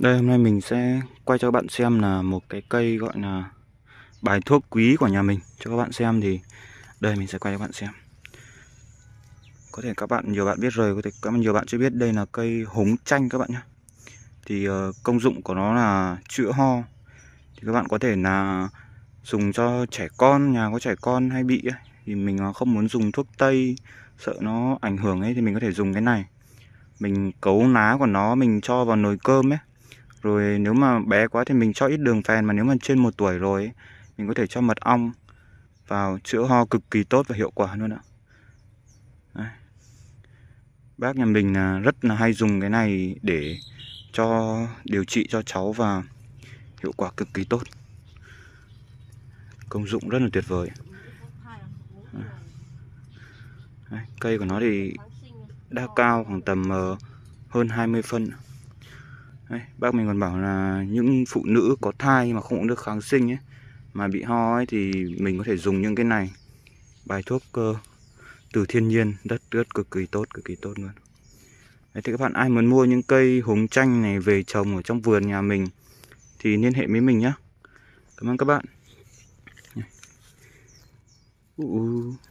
Đây hôm nay mình sẽ quay cho các bạn xem là một cái cây gọi là bài thuốc quý của nhà mình cho các bạn xem thì đây mình sẽ quay cho các bạn xem. Có thể các bạn nhiều bạn biết rồi, có thể các bạn nhiều bạn chưa biết đây là cây húng chanh các bạn nhé. Thì ờ, công dụng của nó là chữa ho. Thì các bạn có thể là dùng cho trẻ con, nhà có trẻ con hay bị ấy. thì mình ờ, không muốn dùng thuốc tây sợ nó ảnh hưởng ấy thì mình có thể dùng cái này. Mình cấu lá của nó mình cho vào nồi cơm ấy rồi nếu mà bé quá thì mình cho ít đường phèn mà nếu mà trên một tuổi rồi mình có thể cho mật ong vào chữa ho cực kỳ tốt và hiệu quả luôn ạ Đấy. bác nhà mình là rất là hay dùng cái này để cho điều trị cho cháu và hiệu quả cực kỳ tốt công dụng rất là tuyệt vời Đấy, cây của nó thì đã cao khoảng tầm ờ, hơn 20 phân Đấy, bác mình còn bảo là những phụ nữ có thai mà không uống được kháng sinh ấy mà bị ho ấy thì mình có thể dùng những cái này bài thuốc cơ từ thiên nhiên đất rất cực kỳ tốt cực kỳ tốt luôn Đấy, thì các bạn ai muốn mua những cây húng chanh này về trồng ở trong vườn nhà mình thì liên hệ với mình nhé cảm ơn các bạn Uh.